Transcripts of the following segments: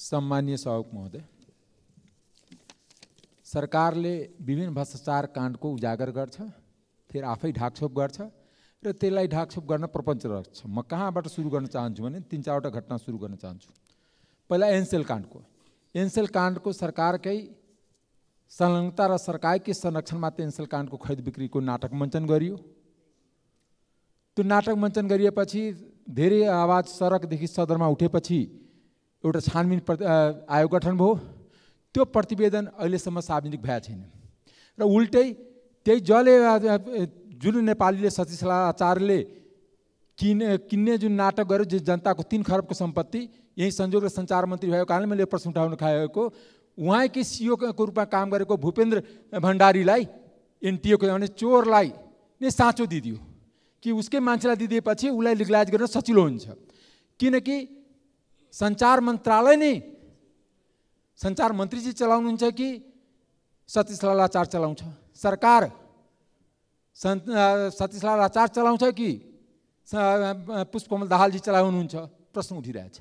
सम्मान्य सहायक महोदय सरकारले विभिन्न भ्रष्टाचार काण्डको उजागर गर्छ फेरि आफै ढाकछोप गर्छ र त्यसलाई ढाकछोप गर्न प्रपञ्च रहेछ म कहाँबाट सुरु गर्न चाहन्छु भने तिन चारवटा घटना सुरु गर्न चाहन्छु पहिला एनसेल काण्डको एनसेल काण्डको सरकारकै संलग्नता र सरकारकै संरक्षणमा त्यो एनसेल काण्डको खरिद बिक्रीको नाटक मञ्चन गरियो त्यो नाटक मञ्चन गरिएपछि धेरै आवाज सडकदेखि सदरमा उठेपछि एउटा छानबिन प्रति आयोग गठन भयो त्यो प्रतिवेदन अहिलेसम्म सार्वजनिक भएको छैन र उल्टै त्यही जले जुन नेपालीले सचिव आचार्यले किन किन्ने जुन नाटक गर्यो जुन जनताको तिन खरबको सम्पत्ति यही संयोग र सञ्चार मन्त्री भएको कारणले मैले प्रश्न उठाउन खाएको उहाँकै सिओको रूपमा काम गरेको भूपेन्द्र भण्डारीलाई एनटिएको भने चोरलाई नै साँचो दिदियो कि उसकै मान्छेलाई दिदिएपछि उसलाई लिगलाइज गर्न सजिलो हुन्छ किनकि सञ्चार मन्त्रालय नै सञ्चार मन्त्रीजी चलाउनुहुन्छ कि सतीश लालाचार चलाउँछ सरकार सन् सतीश लालाचार चलाउँछ कि पुष्पकमल दाहालजी चलाउनुहुन्छ प्रश्न उठिरहेछ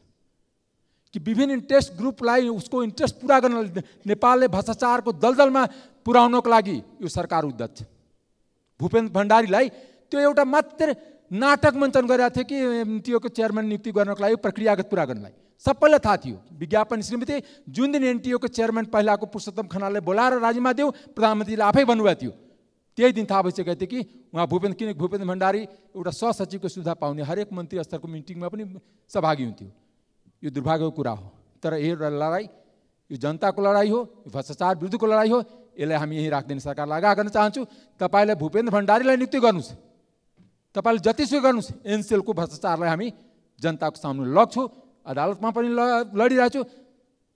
कि विभिन्न इन्ट्रेस्ट ग्रुपलाई उसको इन्ट्रेस्ट पुरा गर्न नेपालले भ्रष्टाचारको दलदलमा पुर्याउनको लागि यो सरकार उद्धत छ भूपेन्द्र भण्डारीलाई त्यो एउटा मात्र नाटक मञ्चन गरेका थिए कि त्यो चेयरम्यान नियुक्ति गर्नको लागि प्रक्रियागत पुरा गर्नलाई सबैलाई थाहा थियो विज्ञापन श्रीमती जुन दिन एनटिओको चेयरम्यान पहिलाको पुरुषोत्तम खनाललाई बोलाएर राजीमा देऊ प्रधानमन्त्रीले आफै भन्नुभएको थियो त्यही दिन थाहा भइसकेको थियो कि उहाँ भूपेन्द्र किन भूपेन्द्र भण्डारी एउटा सहसचिवको सुविधा पाउने हरेक मन्त्री स्तरको मिटिङमा पनि सहभागी हुन्थ्यो यो दुर्भाग्यको कुरा हो तर यो एउटा लडाइँ यो जनताको लडाइँ हो यो भ्रष्टाचार विरुद्धको लडाइँ हो यसलाई हामी यहीँ राखिदिने सरकारलाई लगा गर्न चाहन्छु तपाईँलाई भूपेन्द्र भण्डारीलाई नियुक्ति गर्नुहोस् तपाईँले जतिसुकै गर्नुहोस् एनसिएलको भ्रष्टाचारलाई हामी जनताको सामु लग्छौँ अदालतमा पनि ल लडिरहेको छु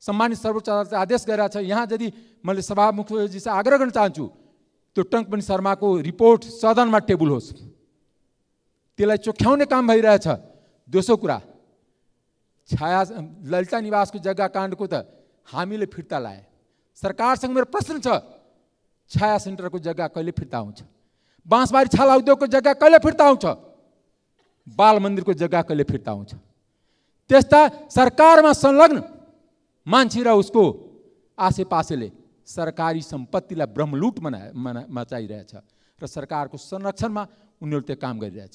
सम्मानित सर्वोच्च अदालतले आदेश गरिरहेको छ यहाँ यदि मैले सभामुखजीसँग आग्रह गर्न चाहन्छु त्यो पनि शर्माको रिपोर्ट सदनमा टेबुल होस् त्यसलाई चोख्याउने काम भइरहेछ दोस्रो कुरा छाया ललिता निवासको जग्गा काण्डको त हामीले फिर्ता लाए सरकारसँग मेरो प्रश्न छ छाया सेन्टरको जग्गा कहिले फिर्ता आउँछ बाँसबारी छाला उद्योगको जग्गा कहिले फिर्ता आउँछ बाल मन्दिरको जग्गा कहिले फिर्ता आउँछ त्यस्ता सरकारमा संलग्न मान्छे र उसको आसेपासेले सरकारी सम्पत्तिलाई ब्रह्मलुट मना मना मचाइरहेछ र सरकारको संरक्षणमा उनीहरू त्यो काम गरिरहेछ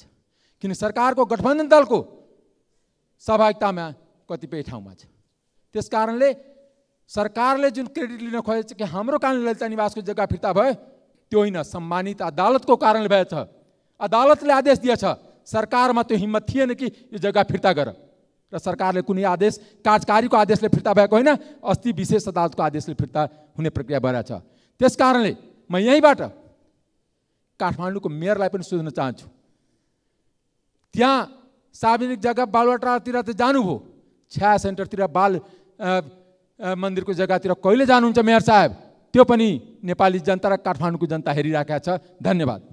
किन सरकारको गठबन्धन दलको सहभागितामा कतिपय ठाउँमा छ त्यस कारणले सरकारले जुन क्रेडिट लिन खोजेको छ कि हाम्रो कारणले ललिता निवासको जग्गा फिर्ता भयो त्यो होइन सम्मानित अदालतको कारणले भएछ अदालतले आदेश दिएछ सरकारमा त्यो हिम्मत थिएन कि यो जग्गा फिर्ता गर र सरकारले कुनै आदेश कार्यकारीको आदेशले फिर्ता भएको होइन अस्ति विशेष अदालतको आदेशले फिर्ता हुने प्रक्रिया भइरहेछ त्यस कारणले म यहीँबाट काठमाडौँको मेयरलाई पनि सोध्न चाहन्छु त्यहाँ सार्वजनिक जग्गा बालवाटातिर त जानुभयो छ्या सेन्टरतिर बाल मन्दिरको जग्गातिर कहिले जानुहुन्छ मेयर साहेब त्यो पनि नेपाली जनता र काठमाडौँको जनता हेरिराखेका छ धन्यवाद